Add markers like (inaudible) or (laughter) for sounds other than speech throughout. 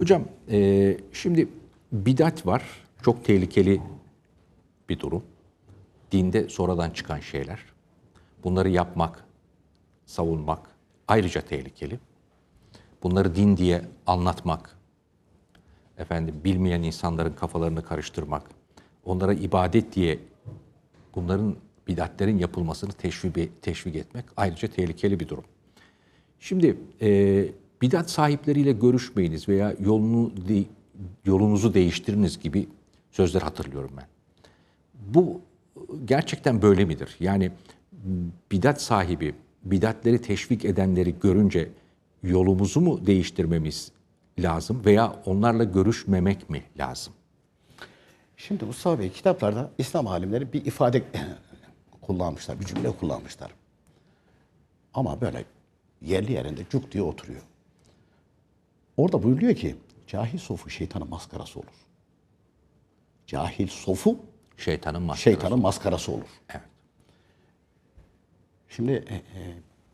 Hocam e, şimdi bidat var. Çok tehlikeli bir durum. Dinde sonradan çıkan şeyler. Bunları yapmak, savunmak ayrıca tehlikeli. Bunları din diye anlatmak, efendim bilmeyen insanların kafalarını karıştırmak, onlara ibadet diye bunların bidatlerin yapılmasını teşvik, teşvik etmek ayrıca tehlikeli bir durum. Şimdi e, bidat sahipleriyle görüşmeyiniz veya yolunu yolunuzu değiştiriniz gibi sözler hatırlıyorum ben. Bu gerçekten böyle midir? Yani bidat sahibi, bidatleri teşvik edenleri görünce yolumuzu mu değiştirmemiz lazım veya onlarla görüşmemek mi lazım? Şimdi Mustafa Bey kitaplarda İslam alimleri bir ifade (clears throat) kullanmışlar, bir cümle kullanmışlar. Ama böyle yerli yerinde cuk diye oturuyor. Orada buyuruyor ki cahil sofu şeytanın maskarası olur. Cahil sofu şeytanın maskarası, şeytanın maskarası olur. Evet. Şimdi e, e,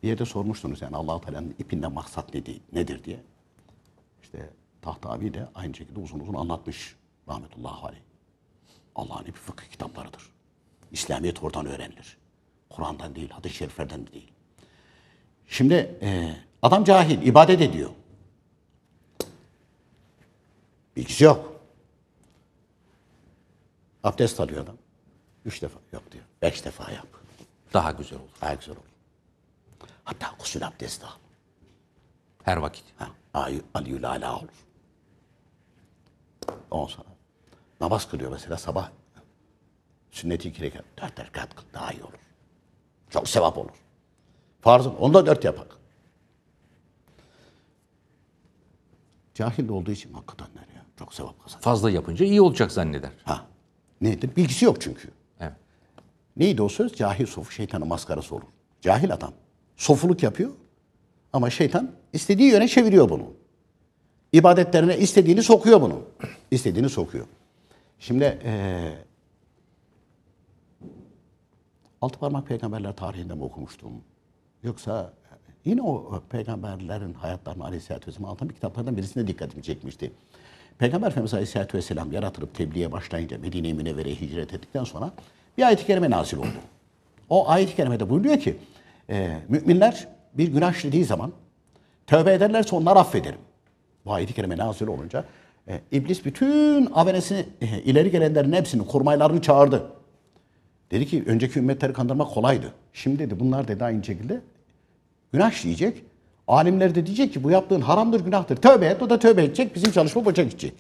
bir yerde sormuştunuz yani Allah Teala'nın ipinde maksat nedir, nedir diye. İşte Taht abi de aynı şekilde uzun uzun anlatmış rahmetullahi aleyh. Allah'ın ipi fıkıh kitaplarıdır. İslamiyet oradan öğrenilir. Kur'an'dan değil, hadis-i şeriflerden de değil. Şimdi e, adam cahil, ibadet ediyor. Bilgisi yok. Abdest alıyor adam. Üç defa yok diyor. Beş defa yap. Daha güzel olur. Daha güzel olur. Hatta kusur abdest al. Her vakit. Ha, aliyül ala olur. On sonra. Namaz kılıyor mesela sabah. sünneti i iki rekat. Dört rekat kıl daha iyi olur. Çok sevap olur. Farzın. Onu da dört yapak. Cahil olduğu için hakikaten çok sevap kazanır. Fazla yapınca iyi olacak zanneder. Ha. Neydi? Bilgisi yok çünkü. Evet. Neydi o söz? Cahil sofu şeytanın maskarası olur. Cahil adam. Sofuluk yapıyor ama şeytan istediği yöne çeviriyor bunu. İbadetlerine istediğini sokuyor bunu. İstediğini sokuyor. Şimdi ee, altı parmak peygamberler tarihinde mi okumuştum? Yoksa yine o peygamberlerin hayatlarını Aleyhisselatü Vesselam anlatan bir kitaplardan birisine dikkatimi çekmişti. Peygamber Efendimiz Aleyhisselatü Vesselam yaratılıp tebliğe başlayınca Medine-i Münevvere'ye hicret ettikten sonra bir ayet-i kerime nazil oldu. O ayet-i kerimede buyuruyor ki e, müminler bir günah işlediği zaman tövbe ederlerse onları affederim. Bu ayet-i kerime nazil olunca e, iblis bütün avenesini e, ileri gelenlerin hepsini kurmaylarını çağırdı. Dedi ki önceki ümmetleri kandırmak kolaydı. Şimdi dedi bunlar dedi aynı şekilde günah işleyecek. Alimler de diyecek ki bu yaptığın haramdır, günahtır. Tövbe et, o da tövbe edecek, bizim çalışma boşa gidecek.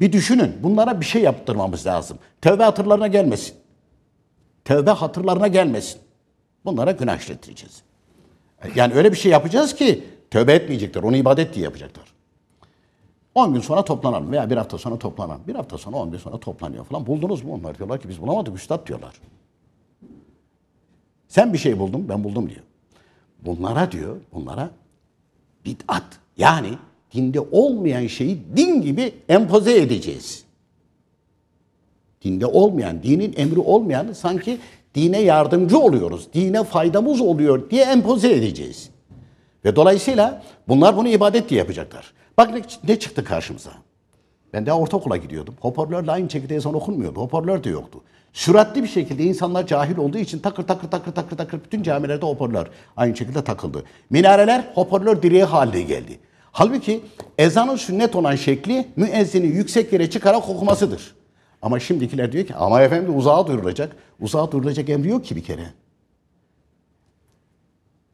Bir düşünün, bunlara bir şey yaptırmamız lazım. Tövbe hatırlarına gelmesin. Tövbe hatırlarına gelmesin. Bunlara günah işlettireceğiz. Yani öyle bir şey yapacağız ki tövbe etmeyecekler, onu ibadet diye yapacaklar. 10 gün sonra toplanalım veya bir hafta sonra toplanalım. Bir hafta sonra 10 gün sonra toplanıyor falan. Buldunuz mu onlar? Diyorlar ki biz bulamadık üstad diyorlar. Sen bir şey buldun, ben buldum diyor. Bunlara diyor, bunlara bid'at. Yani dinde olmayan şeyi din gibi empoze edeceğiz. Dinde olmayan, dinin emri olmayan sanki dine yardımcı oluyoruz, dine faydamız oluyor diye empoze edeceğiz. Ve dolayısıyla bunlar bunu ibadet diye yapacaklar. Bak ne, ne çıktı karşımıza. Ben de ortaokula gidiyordum. Hoparlörle aynı çekirdeği son okunmuyordu. Hoparlör de yoktu. Süratli bir şekilde insanlar cahil olduğu için takır takır takır takır takır bütün camilerde hoparlör aynı şekilde takıldı. Minareler hoparlör direği haline geldi. Halbuki ezanın sünnet olan şekli müezzini yüksek yere çıkarak okumasıdır. Ama şimdikiler diyor ki ama efendim uzağa duyurulacak. Uzağa duyurulacak emri yok ki bir kere.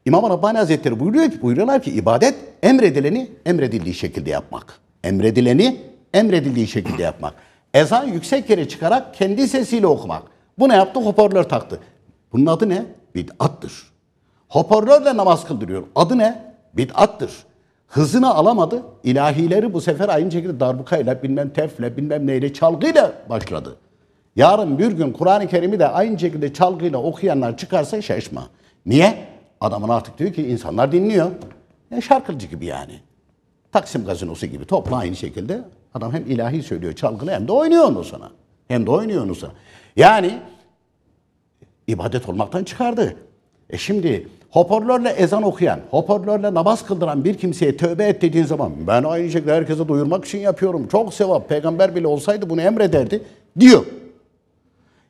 İmam Rabbani Hazretleri buyuruyor ki, buyuruyorlar ki ibadet emredileni emredildiği şekilde yapmak. Emredileni emredildiği şekilde yapmak. Ezan yüksek yere çıkarak kendi sesiyle okumak. Bu ne yaptı? Hoparlör taktı. Bunun adı ne? Bid'attır. Hoparlörle namaz kıldırıyor. Adı ne? Bid'attır. Hızını alamadı. İlahileri bu sefer aynı şekilde darbukayla, bilmem tefle, bilmem neyle, çalgıyla başladı. Yarın bir gün Kur'an-ı Kerim'i de aynı şekilde çalgıyla okuyanlar çıkarsa şaşma. Niye? Adamın artık diyor ki insanlar dinliyor. Ya şarkıcı gibi yani. Taksim gazinosu gibi topla aynı şekilde Adam hem ilahi söylüyor çalgılı hem de oynuyor onu sana. Hem de oynuyor onu sana. Yani ibadet olmaktan çıkardı. E şimdi hoparlörle ezan okuyan, hoparlörle namaz kıldıran bir kimseye tövbe et dediğin zaman ben aynı şekilde herkese duyurmak için yapıyorum. Çok sevap. Peygamber bile olsaydı bunu emrederdi diyor.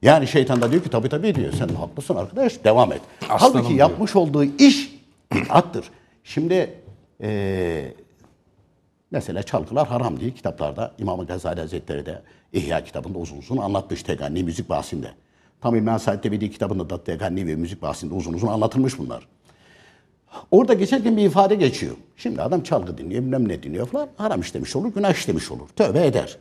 Yani şeytan da diyor ki tabii tabii diyor. Sen haklısın arkadaş devam et. Aslanım Halbuki diyor. yapmış olduğu iş attır. Şimdi e, Mesela çalgılar haram diye kitaplarda İmam-ı Gazali Hazretleri de İhya kitabında uzun uzun anlatmış Teganni müzik bahsinde. Tam İlmen Said Tebedi kitabında da Teganni ve müzik bahsinde uzun uzun anlatılmış bunlar. Orada geçerken bir ifade geçiyor. Şimdi adam çalgı dinliyor, bilmem ne dinliyor falan. Haram işlemiş olur, günah işlemiş olur. Tövbe eder.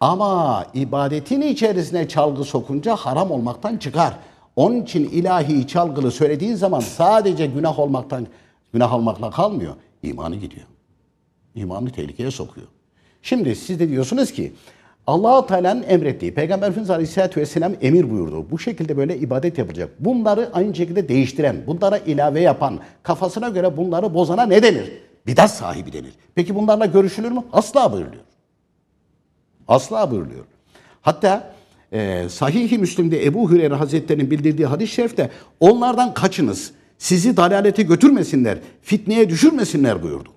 Ama ibadetin içerisine çalgı sokunca haram olmaktan çıkar. Onun için ilahi çalgılı söylediğin zaman sadece günah olmaktan günah olmakla kalmıyor. İmanı gidiyor imanını tehlikeye sokuyor. Şimdi siz de diyorsunuz ki allah Teala'nın emrettiği, Peygamber Efendimiz Aleyhisselatü Vesselam emir buyurdu. Bu şekilde böyle ibadet yapılacak. Bunları aynı şekilde değiştiren, bunlara ilave yapan, kafasına göre bunları bozana ne denir? Bidat sahibi denir. Peki bunlarla görüşülür mü? Asla buyuruluyor. Asla buyuruluyor. Hatta e, Sahih-i Müslim'de Ebu Hüreyre Hazretleri'nin bildirdiği hadis-i şerifte onlardan kaçınız, sizi dalalete götürmesinler, fitneye düşürmesinler buyurdu.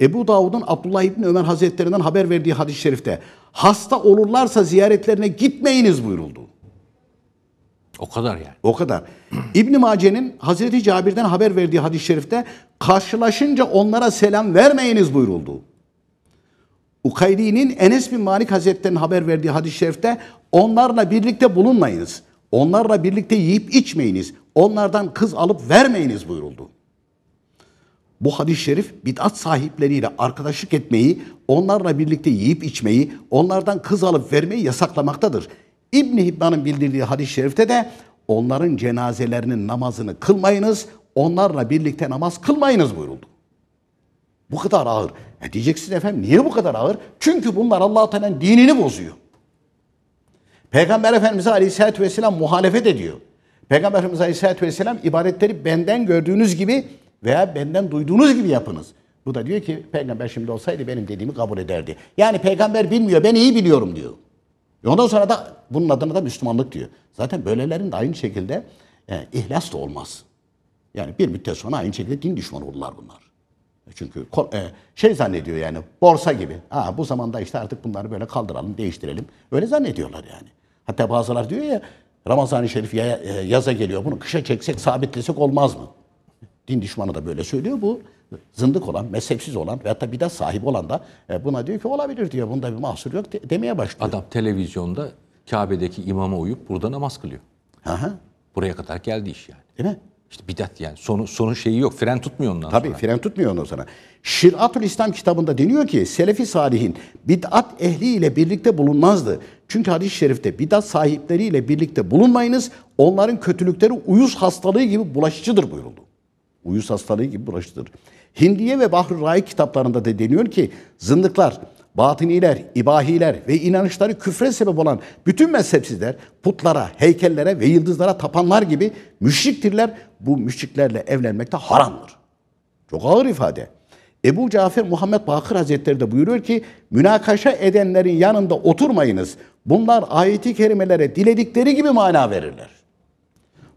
Ebu Davud'un Abdullah İbni Ömer Hazretlerinden haber verdiği hadis-i şerifte hasta olurlarsa ziyaretlerine gitmeyiniz buyuruldu. O kadar yani. O kadar. İbn Mace'nin Hazreti Cabir'den haber verdiği hadis-i şerifte karşılaşınca onlara selam vermeyiniz buyuruldu. Ukayli'nin Enes bin Malik Hazretleri'nin haber verdiği hadis-i şerifte onlarla birlikte bulunmayınız. Onlarla birlikte yiyip içmeyiniz. Onlardan kız alıp vermeyiniz buyuruldu bu hadis-i şerif bid'at sahipleriyle arkadaşlık etmeyi, onlarla birlikte yiyip içmeyi, onlardan kız alıp vermeyi yasaklamaktadır. İbn Hibban'ın bildirdiği hadis-i şerifte de onların cenazelerinin namazını kılmayınız, onlarla birlikte namaz kılmayınız buyuruldu. Bu kadar ağır. E diyeceksiniz efendim niye bu kadar ağır? Çünkü bunlar Allah-u Teala'nın dinini bozuyor. Peygamber Efendimiz Aleyhisselatü Vesselam muhalefet ediyor. Peygamber Efendimiz Aleyhisselatü Vesselam ibadetleri benden gördüğünüz gibi veya benden duyduğunuz gibi yapınız. Bu da diyor ki peygamber şimdi olsaydı benim dediğimi kabul ederdi. Yani peygamber bilmiyor ben iyi biliyorum diyor. E ondan sonra da bunun adına da Müslümanlık diyor. Zaten böylelerin de aynı şekilde e, ihlas da olmaz. Yani bir müddet sonra aynı şekilde din düşmanı oldular bunlar. E çünkü e, şey zannediyor yani borsa gibi. Ha bu zamanda işte artık bunları böyle kaldıralım, değiştirelim. Öyle zannediyorlar yani. Hatta bazılar diyor ya Ramazan-ı Şerif yaza geliyor. Bunu kışa çeksek, sabitlesek olmaz mı? Din düşmanı da böyle söylüyor. Bu zındık olan, mezhepsiz olan ve hatta bidat sahibi olan da e, buna diyor ki olabilir diyor. Bunda bir mahsur yok demeye başlıyor. Adam televizyonda Kabe'deki imama uyup burada namaz kılıyor. Aha. Buraya kadar geldi iş yani. Değil mi? İşte bidat yani. Sonu, sonu şeyi yok. Fren tutmuyor ondan Tabii, sonra. Tabii fren tutmuyor ondan sonra. Şiratül İslam kitabında deniyor ki Selefi Salihin bidat ehliyle birlikte bulunmazdı. Çünkü hadis-i şerifte bidat sahipleriyle birlikte bulunmayınız. Onların kötülükleri uyuz hastalığı gibi bulaşıcıdır buyuruldu. Uyuz hastalığı gibi bulaştırır. Hindiye ve Bahru Rai kitaplarında da deniyor ki zındıklar, batıniler, ibahiler ve inanışları küfre sebep olan bütün mezhepsizler putlara, heykellere ve yıldızlara tapanlar gibi müşriktirler. Bu müşriklerle evlenmekte de haramdır. Çok ağır ifade. Ebu Cafer Muhammed Bakır Hazretleri de buyuruyor ki münakaşa edenlerin yanında oturmayınız. Bunlar ayeti kerimelere diledikleri gibi mana verirler.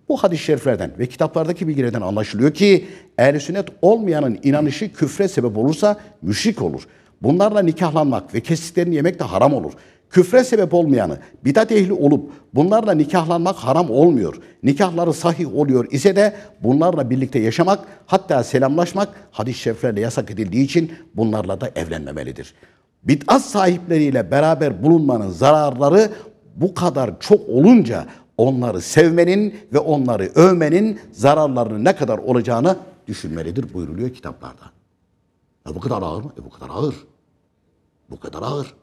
Bu hadis-i şeriflerden ve kitaplardaki bilgilerden anlaşılıyor ki ehl sünnet olmayanın inanışı küfre sebep olursa müşrik olur. Bunlarla nikahlanmak ve kestiklerini yemek de haram olur. Küfre sebep olmayanı bidat ehli olup bunlarla nikahlanmak haram olmuyor. Nikahları sahih oluyor ise de bunlarla birlikte yaşamak hatta selamlaşmak hadis-i şeriflerle yasak edildiği için bunlarla da evlenmemelidir. Bid'at sahipleriyle beraber bulunmanın zararları bu kadar çok olunca onları sevmenin ve onları övmenin zararlarının ne kadar olacağını düşünmelidir buyuruluyor kitaplarda. E bu kadar ağır mı? E bu kadar ağır. Bu kadar ağır.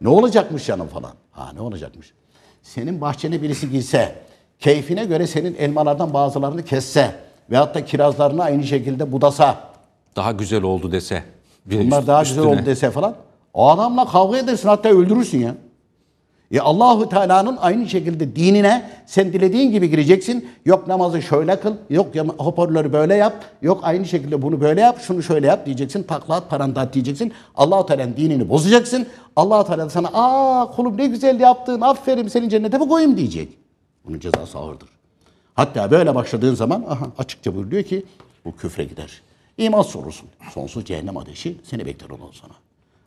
Ne olacakmış canım falan? Ha ne olacakmış? Senin bahçene birisi girse, keyfine göre senin elmalardan bazılarını kesse veyahut da kirazlarını aynı şekilde budasa. Daha güzel oldu dese. Bunlar üst, daha üstüne. güzel oldu dese falan. O adamla kavga edersin hatta öldürürsün ya. E Allahu Teala'nın aynı şekilde dinine sen dilediğin gibi gireceksin. Yok namazı şöyle kıl, yok hoparlörü böyle yap, yok aynı şekilde bunu böyle yap, şunu şöyle yap diyeceksin. Takla at, paranda at diyeceksin. Allahu Teala'nın dinini bozacaksın. Allahu Teala sana "Aa kulum ne güzel yaptın. Aferin seni cennete mi koyayım?" diyecek. Bunun cezası ağırdır. Hatta böyle başladığın zaman aha, açıkça buyuruyor ki bu küfre gider. İman sorusun. Sonsuz cehennem ateşi seni bekler ondan sonra.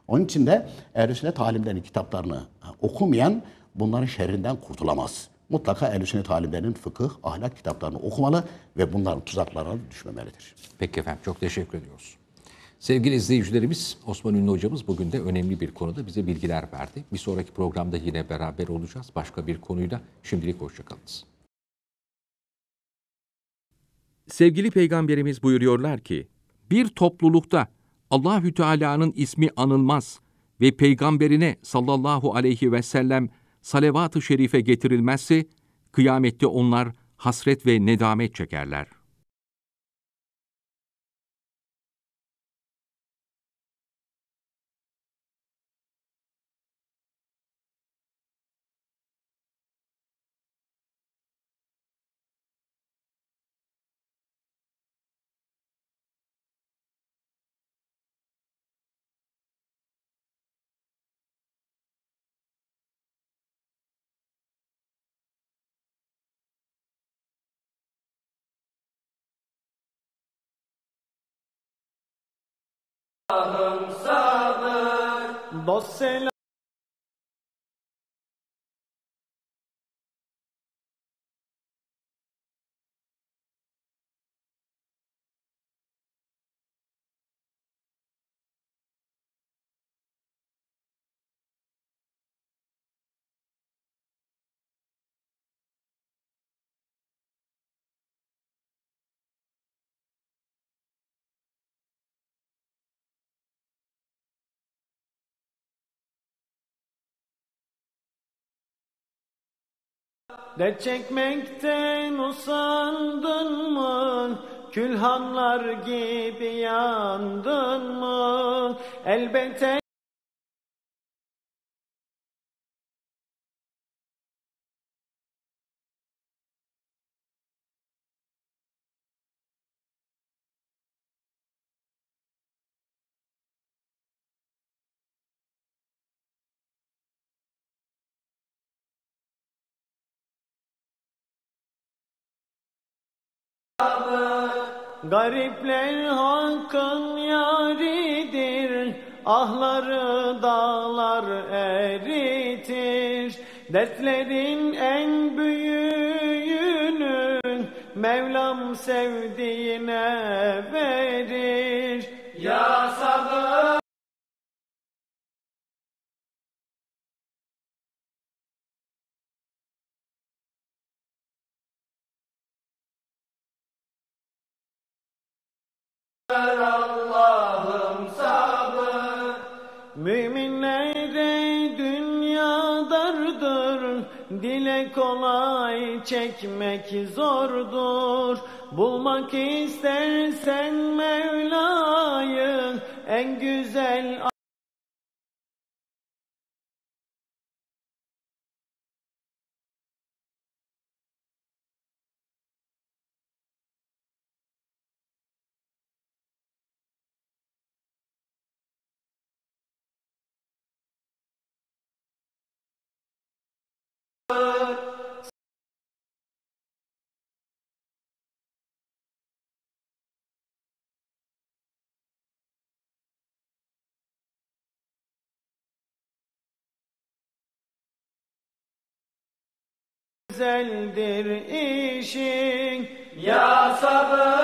Onun için de ehl Sünnet alimlerinin kitaplarını e, okumayan bunların şerrinden kurtulamaz. Mutlaka ehl Sünnet alimlerinin fıkıh, ahlak kitaplarını okumalı ve bunların tuzaklarına düşmemelidir. Peki efendim çok teşekkür ediyoruz. Sevgili izleyicilerimiz, Osman Ünlü hocamız bugün de önemli bir konuda bize bilgiler verdi. Bir sonraki programda yine beraber olacağız başka bir konuyla. Şimdilik hoşçakalınız. Sevgili peygamberimiz buyuruyorlar ki, bir toplulukta Allahü Teala'nın ismi anılmaz ve peygamberine sallallahu aleyhi ve sellem salavat-ı şerife getirilmezse kıyamette onlar hasret ve nedamet çekerler. você Dert çekmekten usandın mı? Külhanlar gibi yandın mı? Elbette Garipler hakkın yaridir, ahları dağlar eritir. Dertlerin en büyüğünün Mevlam sevdiğine verir. Ya ver Allah'ım sabır. Müminlere dünya dardır, dile kolay çekmek zordur. Bulmak istersen Mevla'yı en güzel güzeldir işin Ya sabır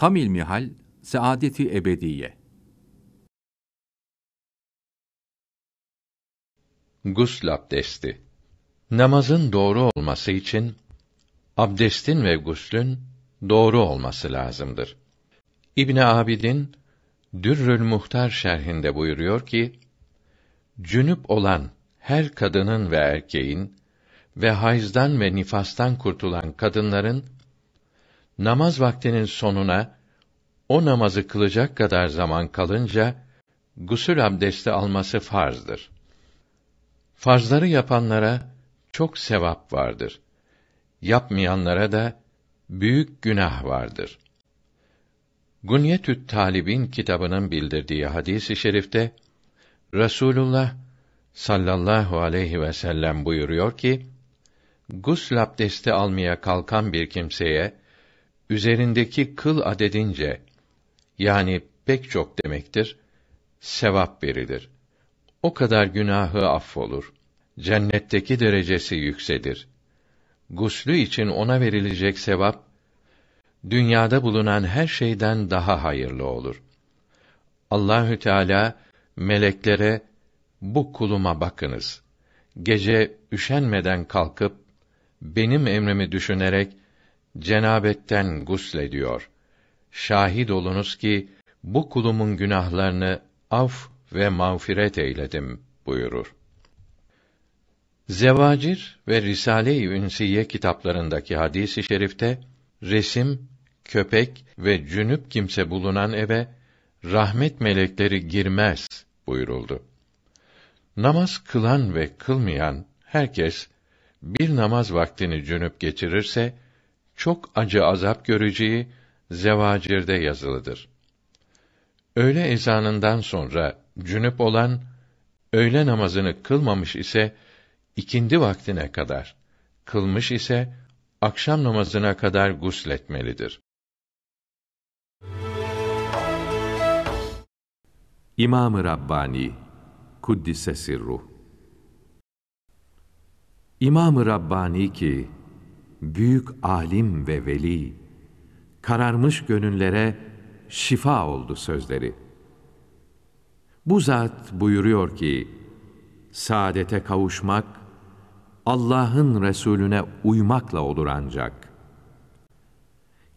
Tam ilmihal, saadeti ebediye. Gusl abdesti Namazın doğru olması için, abdestin ve guslün doğru olması lazımdır. İbni Abidin, Dürrül Muhtar şerhinde buyuruyor ki, cünüp olan her kadının ve erkeğin ve hayızdan ve nifastan kurtulan kadınların namaz vaktinin sonuna o namazı kılacak kadar zaman kalınca gusül abdesti alması farzdır. Farzları yapanlara çok sevap vardır. Yapmayanlara da büyük günah vardır. Gunyetü't Talib'in kitabının bildirdiği hadisi i şerifte Rasulullah sallallahu aleyhi ve sellem buyuruyor ki, gusl abdesti almaya kalkan bir kimseye üzerindeki kıl adedince yani pek çok demektir sevap verilir. O kadar günahı affolur. Cennetteki derecesi yükselir. Guslü için ona verilecek sevap dünyada bulunan her şeyden daha hayırlı olur. Allahü Teala meleklere bu kuluma bakınız. Gece üşenmeden kalkıp benim emrimi düşünerek cenabetten guslediyor. Şahit olunuz ki bu kulumun günahlarını af ve mağfiret eyledim buyurur. Zevacir ve Risale-i Ünsiye kitaplarındaki hadisi i şerifte resim, köpek ve cünüp kimse bulunan eve rahmet melekleri girmez buyuruldu. Namaz kılan ve kılmayan herkes bir namaz vaktini cünüp geçirirse çok acı azap göreceği zevacirde yazılıdır. Öğle ezanından sonra cünüp olan öğle namazını kılmamış ise ikindi vaktine kadar, kılmış ise akşam namazına kadar gusletmelidir. İmam-ı Rabbani Kuddise Sirruh İmam-ı Rabbani ki büyük alim ve veli, kararmış gönüllere şifa oldu sözleri. Bu zat buyuruyor ki, saadete kavuşmak, Allah'ın Resulüne uymakla olur ancak.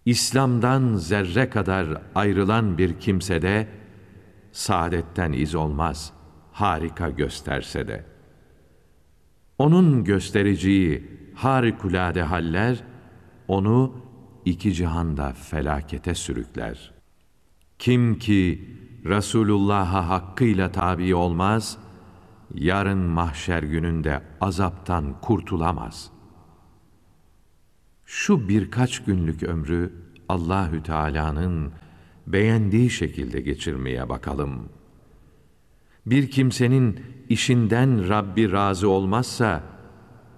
İslam'dan zerre kadar ayrılan bir kimse de saadetten iz olmaz, harika gösterse de. Onun göstereceği, harikulade haller onu iki cihanda felakete sürükler. Kim ki Resulullah'a hakkıyla tabi olmaz, yarın mahşer gününde azaptan kurtulamaz. Şu birkaç günlük ömrü Allahü Teala'nın beğendiği şekilde geçirmeye bakalım. Bir kimsenin işinden Rabbi razı olmazsa,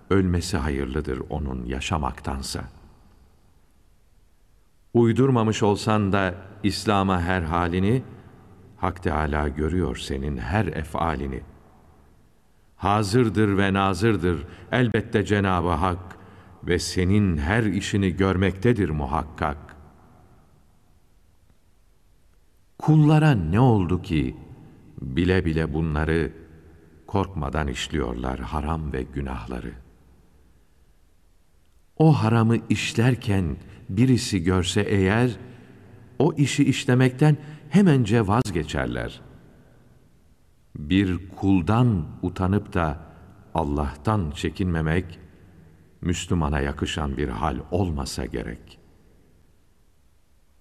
ölmesi hayırlıdır onun yaşamaktansa. Uydurmamış olsan da İslam'a her halini, Hak Teâlâ görüyor senin her efalini. Hazırdır ve nazırdır elbette Cenab-ı Hak ve senin her işini görmektedir muhakkak. Kullara ne oldu ki bile bile bunları korkmadan işliyorlar haram ve günahları.'' O haramı işlerken birisi görse eğer, o işi işlemekten hemence vazgeçerler. Bir kuldan utanıp da Allah'tan çekinmemek, Müslümana yakışan bir hal olmasa gerek.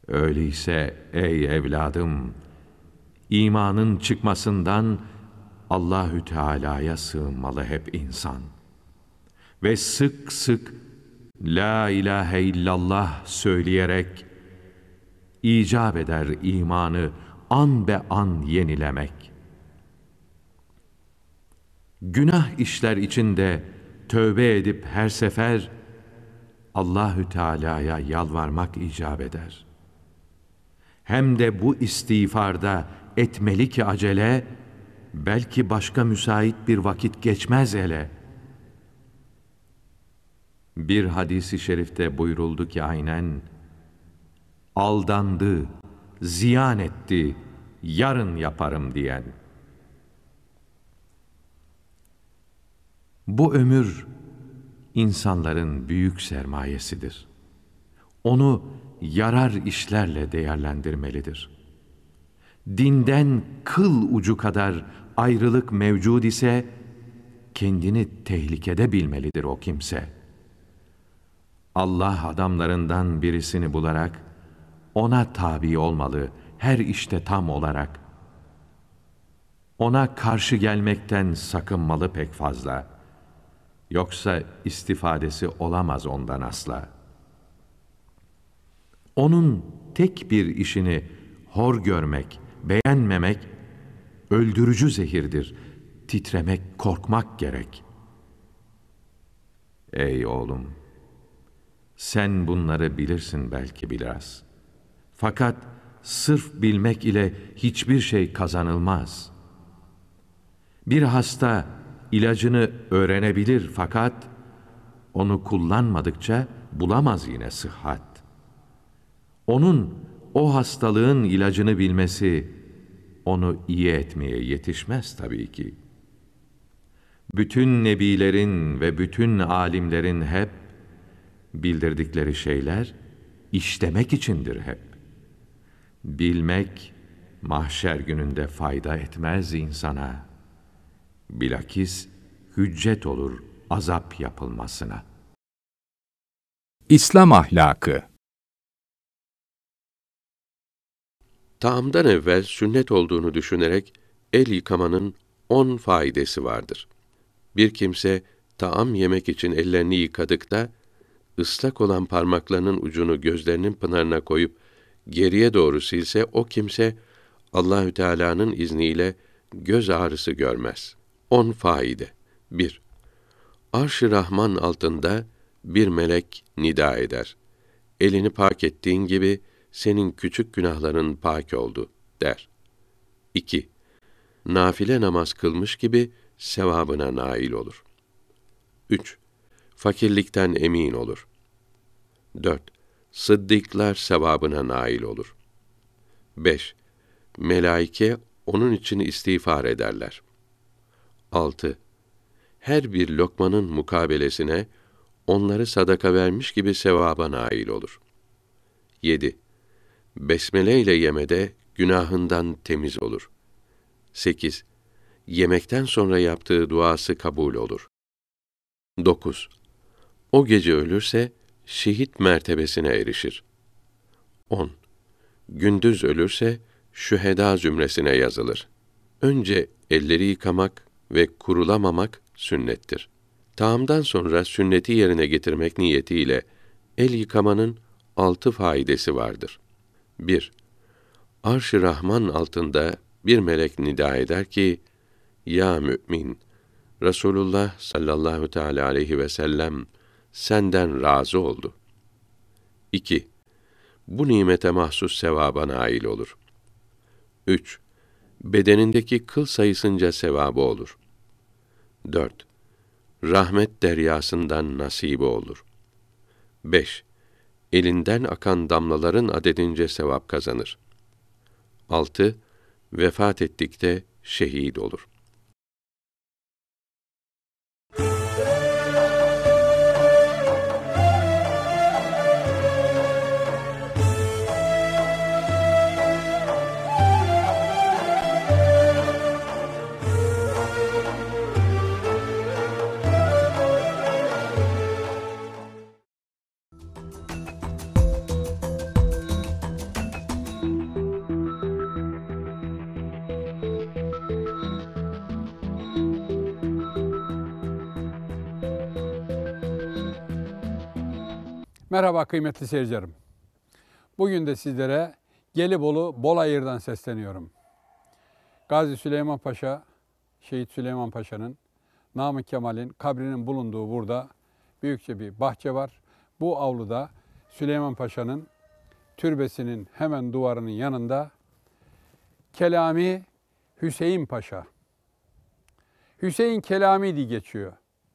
Öyleyse ey evladım, imanın çıkmasından Allahü Teala'ya sığınmalı hep insan ve sık sık La ilahe illallah söyleyerek icap eder imanı an be an yenilemek. Günah işler içinde tövbe edip her sefer Allahü Teala'ya yalvarmak icap eder. Hem de bu istiğfarda etmeli ki acele, belki başka müsait bir vakit geçmez ele. Bir hadisi şerifte buyuruldu ki aynen, aldandı, ziyan etti, yarın yaparım diyen. Bu ömür insanların büyük sermayesidir. Onu yarar işlerle değerlendirmelidir. Dinden kıl ucu kadar ayrılık mevcud ise kendini tehlikede bilmelidir o kimse.'' Allah adamlarından birisini bularak ona tabi olmalı her işte tam olarak. Ona karşı gelmekten sakınmalı pek fazla. Yoksa istifadesi olamaz ondan asla. Onun tek bir işini hor görmek, beğenmemek öldürücü zehirdir. Titremek, korkmak gerek. Ey oğlum! Sen bunları bilirsin belki biraz. Fakat sırf bilmek ile hiçbir şey kazanılmaz. Bir hasta ilacını öğrenebilir fakat onu kullanmadıkça bulamaz yine sıhhat. Onun o hastalığın ilacını bilmesi onu iyi etmeye yetişmez tabii ki. Bütün nebilerin ve bütün alimlerin hep Bildirdikleri şeyler işlemek içindir hep. Bilmek mahşer gününde fayda etmez insana. Bilakis hüccet olur azap yapılmasına. İslam ahlakı Tahamdan evvel sünnet olduğunu düşünerek el yıkamanın on faidesi vardır. Bir kimse taam yemek için ellerini yıkadıkta ıslak olan parmaklarının ucunu gözlerinin pınarına koyup geriye doğru silse o kimse Allahü Teala'nın izniyle göz ağrısı görmez. 10 faide. 1. Arş-ı Rahman altında bir melek nida eder. Elini pak ettiğin gibi senin küçük günahların pak oldu der. 2. Nafile namaz kılmış gibi sevabına nail olur. 3 fakirlikten emin olur. 4. Sıddıklar sevabına nail olur. 5. Melaike onun için istiğfar ederler. 6. Her bir lokmanın mukabelesine onları sadaka vermiş gibi sevaba nail olur. 7. Besmele ile yemede günahından temiz olur. 8. Yemekten sonra yaptığı duası kabul olur. 9. O gece ölürse şehit mertebesine erişir. 10. Gündüz ölürse şüheda zümresine yazılır. Önce elleri yıkamak ve kurulamamak sünnettir. Taamdan sonra sünneti yerine getirmek niyetiyle el yıkamanın altı faidesi vardır. 1. Arş-ı Rahman altında bir melek nida eder ki: Ya mümin, Resulullah sallallahu teala aleyhi ve sellem senden razı oldu. 2. Bu nimete mahsus sevaba nail olur. 3. Bedenindeki kıl sayısınca sevabı olur. 4. Rahmet deryasından nasibi olur. 5. Elinden akan damlaların adedince sevap kazanır. 6. Vefat ettikte şehit olur.'' Merhaba kıymetli seyircilerim. Bugün de sizlere Gelibolu Bolayır'dan sesleniyorum. Gazi Süleyman Paşa, Şehit Süleyman Paşa'nın, Namık Kemal'in kabrinin bulunduğu burada büyükçe bir bahçe var. Bu avluda Süleyman Paşa'nın türbesinin hemen duvarının yanında Kelami Hüseyin Paşa. Hüseyin Kelami diye geçiyor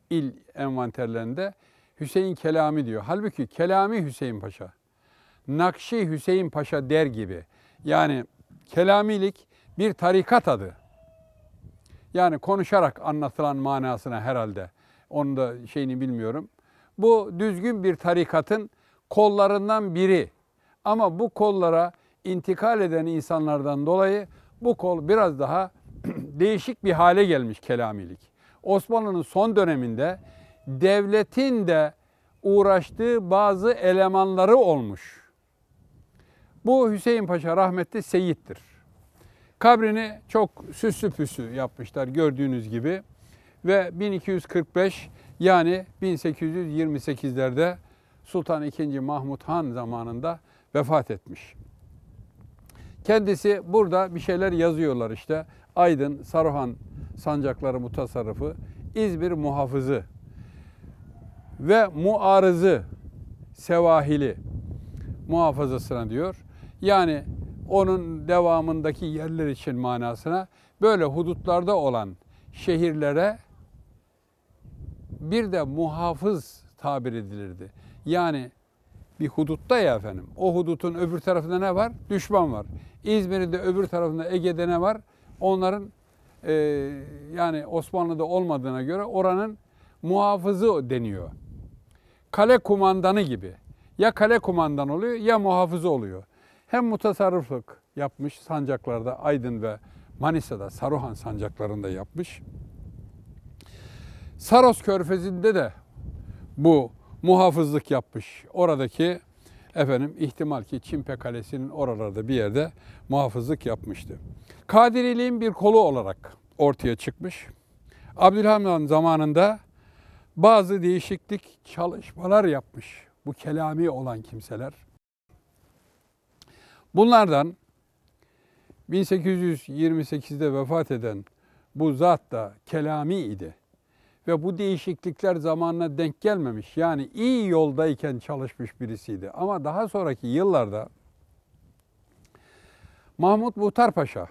il envanterlerinde. Hüseyin Kelami diyor. Halbuki Kelami Hüseyin Paşa. Nakşi Hüseyin Paşa der gibi. Yani kelamilik bir tarikat adı. Yani konuşarak anlatılan manasına herhalde. Onu da şeyini bilmiyorum. Bu düzgün bir tarikatın kollarından biri. Ama bu kollara intikal eden insanlardan dolayı bu kol biraz daha (clears throat) değişik bir hale gelmiş kelamilik. Osmanlı'nın son döneminde devletin de uğraştığı bazı elemanları olmuş. Bu Hüseyin Paşa rahmetli Seyit'tir. Kabrini çok süslü püslü yapmışlar gördüğünüz gibi ve 1245 yani 1828'lerde Sultan II. Mahmut Han zamanında vefat etmiş. Kendisi burada bir şeyler yazıyorlar işte. Aydın, Saruhan sancakları mutasarrıfı, İzmir muhafızı ve muarızı sevahili muhafazasına diyor. Yani onun devamındaki yerler için manasına böyle hudutlarda olan şehirlere bir de muhafız tabir edilirdi. Yani bir hudutta ya efendim. O hudutun öbür tarafında ne var? Düşman var. İzmir'in de öbür tarafında Ege'de ne var? Onların e, yani Osmanlı'da olmadığına göre oranın muhafızı deniyor kale kumandanı gibi. Ya kale kumandan oluyor ya muhafız oluyor. Hem mutasarrıflık yapmış sancaklarda Aydın ve Manisa'da Saruhan sancaklarında yapmış. Saros Körfezi'nde de bu muhafızlık yapmış. Oradaki efendim ihtimal ki Çimpe Kalesi'nin oralarda bir yerde muhafızlık yapmıştı. Kadiriliğin bir kolu olarak ortaya çıkmış. Abdülhamid'in zamanında bazı değişiklik çalışmalar yapmış bu kelami olan kimseler. Bunlardan 1828'de vefat eden bu zat da kelami idi. Ve bu değişiklikler zamanına denk gelmemiş. Yani iyi yoldayken çalışmış birisiydi. Ama daha sonraki yıllarda Mahmut Muhtar Paşa,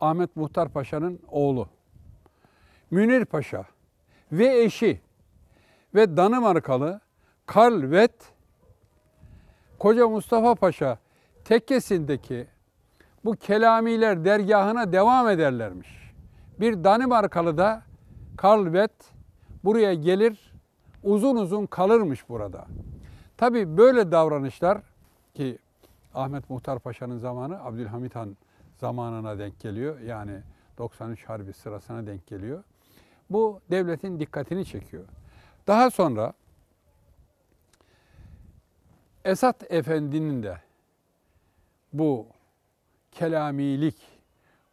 Ahmet Muhtar Paşa'nın oğlu, Münir Paşa, ve eşi ve Danimarkalı Karl Vett, Koca Mustafa Paşa tekkesindeki bu Kelamiler dergahına devam ederlermiş. Bir Danimarkalı da Karl Vett buraya gelir, uzun uzun kalırmış burada. Tabi böyle davranışlar ki Ahmet Muhtar Paşa'nın zamanı Abdülhamit Han zamanına denk geliyor. Yani 93 Harbi sırasına denk geliyor. Bu devletin dikkatini çekiyor. Daha sonra Esat Efendi'nin de bu kelamilik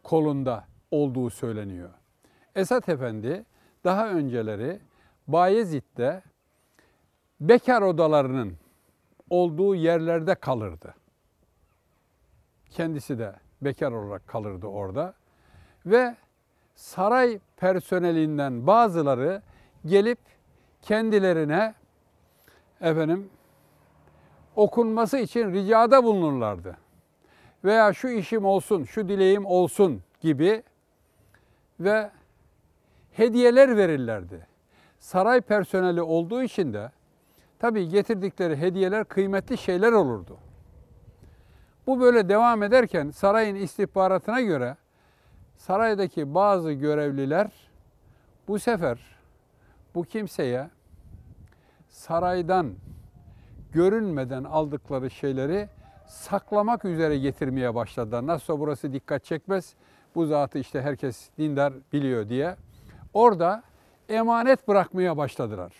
kolunda olduğu söyleniyor. Esat Efendi daha önceleri Bayezid'de bekar odalarının olduğu yerlerde kalırdı. Kendisi de bekar olarak kalırdı orada ve saray personelinden bazıları gelip kendilerine efendim okunması için ricada bulunurlardı. Veya şu işim olsun, şu dileğim olsun gibi ve hediyeler verirlerdi. Saray personeli olduğu için de tabii getirdikleri hediyeler kıymetli şeyler olurdu. Bu böyle devam ederken sarayın istihbaratına göre saraydaki bazı görevliler bu sefer bu kimseye saraydan görünmeden aldıkları şeyleri saklamak üzere getirmeye başladılar. Nasılsa burası dikkat çekmez. Bu zatı işte herkes dindar biliyor diye. Orada emanet bırakmaya başladılar.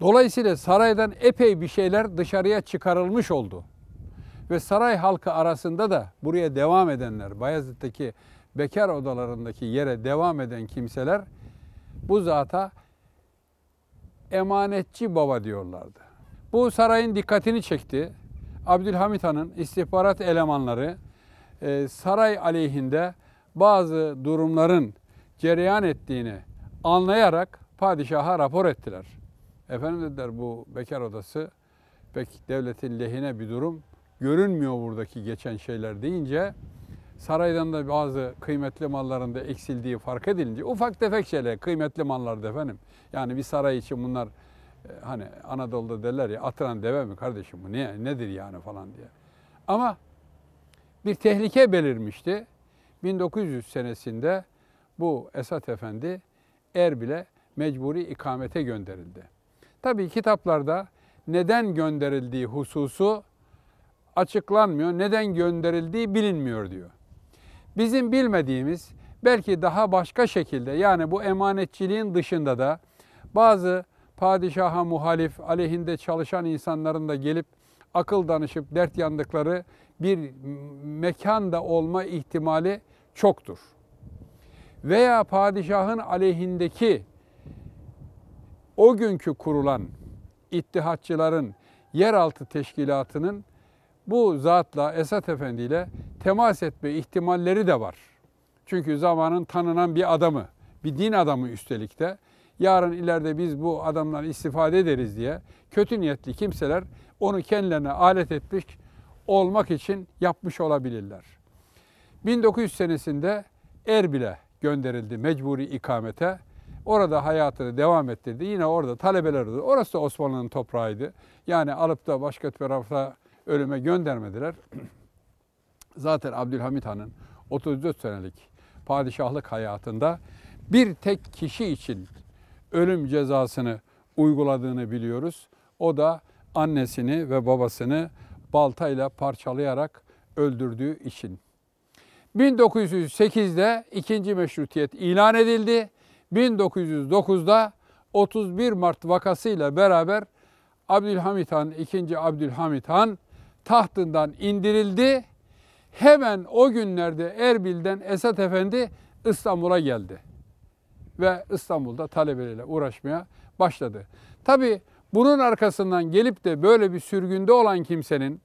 Dolayısıyla saraydan epey bir şeyler dışarıya çıkarılmış oldu. Ve saray halkı arasında da buraya devam edenler, Bayezid'deki bekar odalarındaki yere devam eden kimseler bu zata emanetçi baba diyorlardı. Bu sarayın dikkatini çekti. Abdülhamit Han'ın istihbarat elemanları e, saray aleyhinde bazı durumların cereyan ettiğini anlayarak padişaha rapor ettiler. Efendim dediler bu bekar odası pek devletin lehine bir durum görünmüyor buradaki geçen şeyler deyince saraydan da bazı kıymetli malların da eksildiği fark edilince ufak tefek şeyler kıymetli mallardı efendim. Yani bir saray için bunlar e, hani Anadolu'da derler ya atılan deve mi kardeşim bu ne, nedir yani falan diye. Ama bir tehlike belirmişti. 1900 senesinde bu Esat Efendi Erbil'e mecburi ikamete gönderildi. Tabii kitaplarda neden gönderildiği hususu açıklanmıyor, neden gönderildiği bilinmiyor diyor. Bizim bilmediğimiz belki daha başka şekilde yani bu emanetçiliğin dışında da bazı padişaha muhalif, aleyhinde çalışan insanların da gelip akıl danışıp dert yandıkları bir mekanda olma ihtimali çoktur. Veya padişahın aleyhindeki o günkü kurulan ittihatçıların yeraltı teşkilatının bu zatla Esat Efendi ile temas etme ihtimalleri de var. Çünkü zamanın tanınan bir adamı, bir din adamı üstelik de yarın ileride biz bu adamdan istifade ederiz diye kötü niyetli kimseler onu kendilerine alet etmiş olmak için yapmış olabilirler. 1900 senesinde Erbil'e gönderildi mecburi ikamete. Orada hayatını devam ettirdi. Yine orada talebeler oldu. Orası da Osmanlı'nın toprağıydı. Yani alıp da başka tarafta ölüme göndermediler. (clears throat) Zaten Abdülhamit Han'ın 34 senelik padişahlık hayatında bir tek kişi için ölüm cezasını uyguladığını biliyoruz. O da annesini ve babasını baltayla parçalayarak öldürdüğü için. 1908'de ikinci meşrutiyet ilan edildi. 1909'da 31 Mart vakasıyla beraber Abdülhamit Han, 2. Abdülhamit Han tahtından indirildi. Hemen o günlerde Erbil'den Esat Efendi İstanbul'a geldi. Ve İstanbul'da talebeleriyle uğraşmaya başladı. Tabi bunun arkasından gelip de böyle bir sürgünde olan kimsenin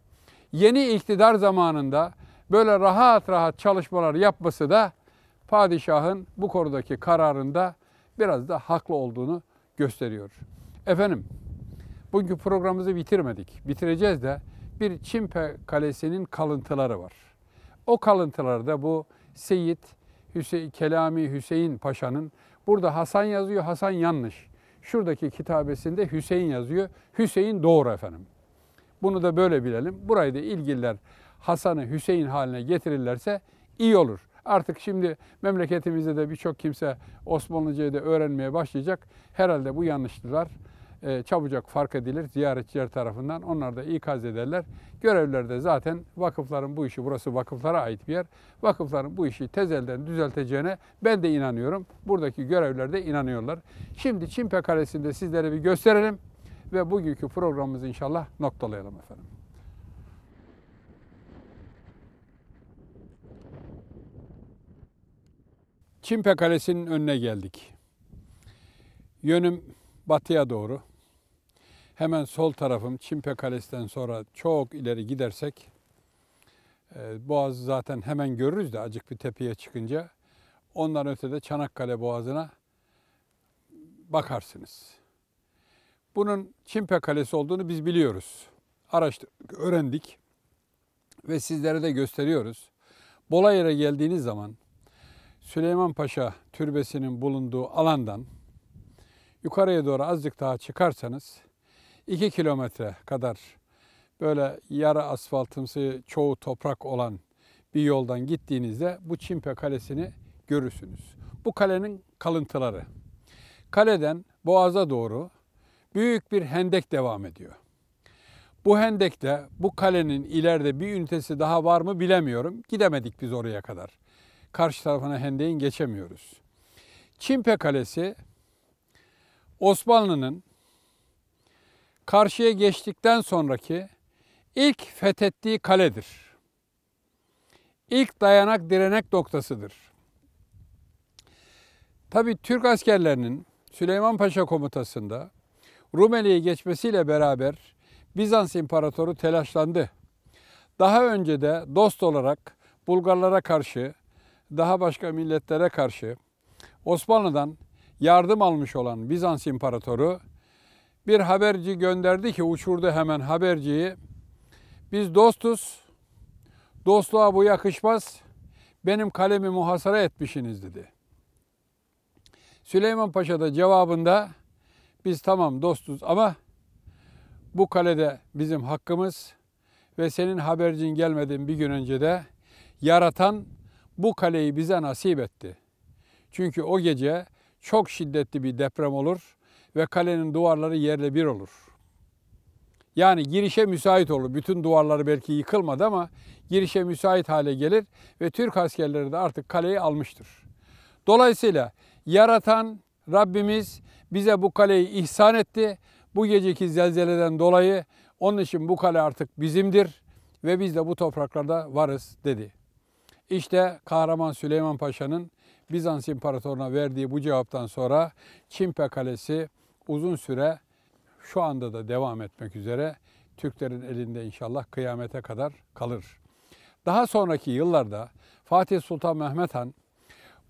yeni iktidar zamanında böyle rahat rahat çalışmalar yapması da padişahın bu konudaki kararında biraz da haklı olduğunu gösteriyor. Efendim, bugünkü programımızı bitirmedik. Bitireceğiz de bir Çimpe Kalesi'nin kalıntıları var. O kalıntılarda bu Seyit Hüseyin, Kelami Hüseyin Paşa'nın burada Hasan yazıyor, Hasan yanlış. Şuradaki kitabesinde Hüseyin yazıyor, Hüseyin doğru efendim. Bunu da böyle bilelim. Burayı da ilgililer Hasan'ı Hüseyin haline getirirlerse iyi olur. Artık şimdi memleketimizde de birçok kimse Osmanlıca'yı da öğrenmeye başlayacak. Herhalde bu yanlıştılar. E, çabucak fark edilir ziyaretçiler tarafından. Onlar da ikaz ederler. Görevlerde zaten vakıfların bu işi, burası vakıflara ait bir yer. Vakıfların bu işi tezelden düzelteceğine ben de inanıyorum. Buradaki görevler de inanıyorlar. Şimdi Çinpe Kalesi'nde sizlere bir gösterelim ve bugünkü programımızı inşallah noktalayalım efendim. Çinpe Kalesi'nin önüne geldik. Yönüm batıya doğru. Hemen sol tarafım Çimpe Kalesi'den sonra çok ileri gidersek e, Boğaz zaten hemen görürüz de acık bir tepeye çıkınca. Ondan ötede Çanakkale Boğazı'na bakarsınız. Bunun Çimpe Kalesi olduğunu biz biliyoruz. Araştır, öğrendik ve sizlere de gösteriyoruz. Bolayer'e geldiğiniz zaman Süleyman Paşa Türbesi'nin bulunduğu alandan yukarıya doğru azıcık daha çıkarsanız 2 kilometre kadar böyle yarı asfaltımsı çoğu toprak olan bir yoldan gittiğinizde bu Çimpe Kalesi'ni görürsünüz. Bu kalenin kalıntıları. Kaleden boğaza doğru büyük bir hendek devam ediyor. Bu hendekte bu kalenin ileride bir ünitesi daha var mı bilemiyorum. Gidemedik biz oraya kadar. Karşı tarafına hendeğin geçemiyoruz. Çimpe Kalesi Osmanlı'nın karşıya geçtikten sonraki ilk fethettiği kaledir. İlk dayanak direnek noktasıdır. Tabi Türk askerlerinin Süleyman Paşa komutasında Rumeli'ye geçmesiyle beraber Bizans İmparatoru telaşlandı. Daha önce de dost olarak Bulgarlara karşı, daha başka milletlere karşı Osmanlı'dan yardım almış olan Bizans imparatoru bir haberci gönderdi ki uçurdu hemen haberciyi. Biz dostuz, dostluğa bu yakışmaz, benim kalemi muhasara etmişsiniz dedi. Süleyman Paşa da cevabında biz tamam dostuz ama bu kalede bizim hakkımız ve senin habercin gelmeden bir gün önce de yaratan bu kaleyi bize nasip etti. Çünkü o gece çok şiddetli bir deprem olur ve kalenin duvarları yerle bir olur. Yani girişe müsait olur. Bütün duvarları belki yıkılmadı ama girişe müsait hale gelir ve Türk askerleri de artık kaleyi almıştır. Dolayısıyla yaratan Rabbimiz bize bu kaleyi ihsan etti. Bu geceki zelzeleden dolayı onun için bu kale artık bizimdir ve biz de bu topraklarda varız dedi. İşte Kahraman Süleyman Paşa'nın Bizans İmparatoruna verdiği bu cevaptan sonra Çimpe Kalesi uzun süre şu anda da devam etmek üzere Türklerin elinde inşallah kıyamete kadar kalır. Daha sonraki yıllarda Fatih Sultan Mehmet Han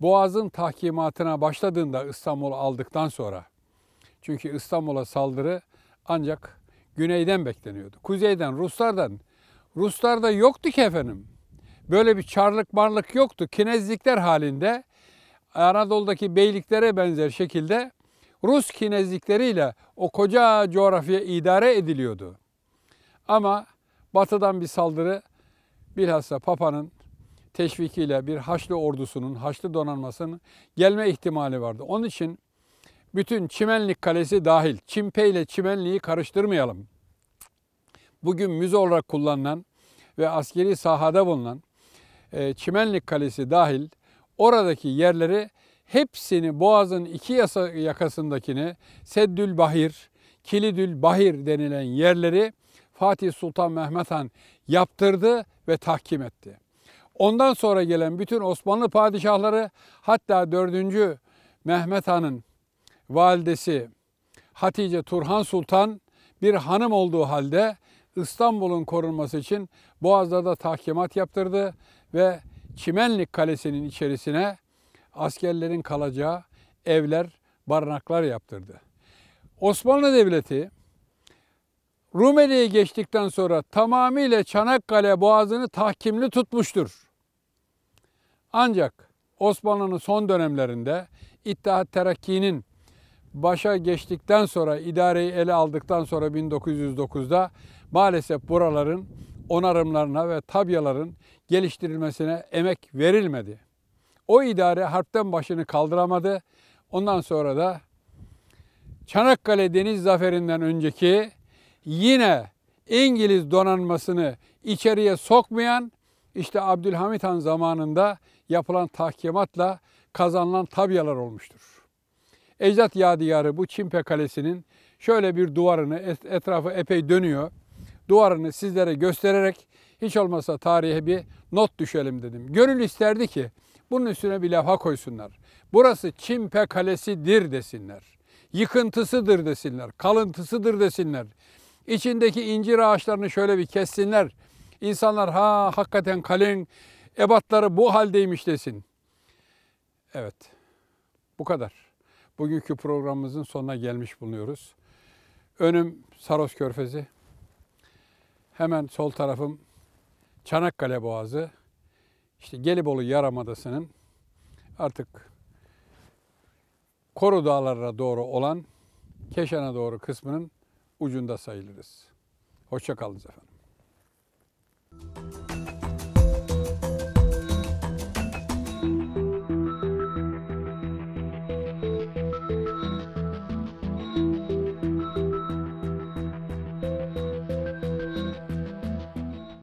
Boğaz'ın tahkimatına başladığında İstanbul'u aldıktan sonra çünkü İstanbul'a saldırı ancak güneyden bekleniyordu. Kuzeyden, Ruslardan. Ruslarda yoktu ki efendim. Böyle bir çarlık barlık yoktu. Kinezlikler halinde Anadolu'daki beyliklere benzer şekilde Rus kinezlikleriyle o koca coğrafya idare ediliyordu. Ama batıdan bir saldırı bilhassa Papa'nın teşvikiyle bir Haçlı ordusunun, Haçlı donanmasının gelme ihtimali vardı. Onun için bütün Çimenlik Kalesi dahil Çimpe ile Çimenliği karıştırmayalım. Bugün müze olarak kullanılan ve askeri sahada bulunan e, Çimenlik Kalesi dahil oradaki yerleri hepsini boğazın iki yasa, yakasındakini Seddül Bahir, Kilidül Bahir denilen yerleri Fatih Sultan Mehmet Han yaptırdı ve tahkim etti. Ondan sonra gelen bütün Osmanlı padişahları hatta 4. Mehmet Han'ın validesi Hatice Turhan Sultan bir hanım olduğu halde İstanbul'un korunması için Boğaz'da da tahkimat yaptırdı ve Çimenlik Kalesi'nin içerisine askerlerin kalacağı evler, barınaklar yaptırdı. Osmanlı Devleti Rumeli'ye geçtikten sonra tamamıyla Çanakkale boğazını tahkimli tutmuştur. Ancak Osmanlı'nın son dönemlerinde İttihat Terakki'nin başa geçtikten sonra idareyi ele aldıktan sonra 1909'da maalesef buraların onarımlarına ve tabyaların geliştirilmesine emek verilmedi. O idare harpten başını kaldıramadı. Ondan sonra da Çanakkale Deniz Zaferi'nden önceki yine İngiliz donanmasını içeriye sokmayan işte Abdülhamit Han zamanında yapılan tahkimatla kazanılan tabyalar olmuştur. Ecdat Yadigarı bu Çimpe Kalesi'nin şöyle bir duvarını etrafı epey dönüyor. Duvarını sizlere göstererek hiç olmasa tarihe bir not düşelim dedim. Gönül isterdi ki bunun üstüne bir levha koysunlar. Burası Çimpe Kalesi'dir desinler. Yıkıntısıdır desinler. Kalıntısıdır desinler. İçindeki incir ağaçlarını şöyle bir kessinler. İnsanlar ha hakikaten kalenin ebatları bu haldeymiş desin. Evet. Bu kadar. Bugünkü programımızın sonuna gelmiş bulunuyoruz. Önüm Saros Körfezi. Hemen sol tarafım Çanakkale Boğazı, işte Gelibolu Yarımadası'nın artık Koru Dağları'na doğru olan Keşan'a doğru kısmının ucunda sayılırız. Hoşçakalınız efendim.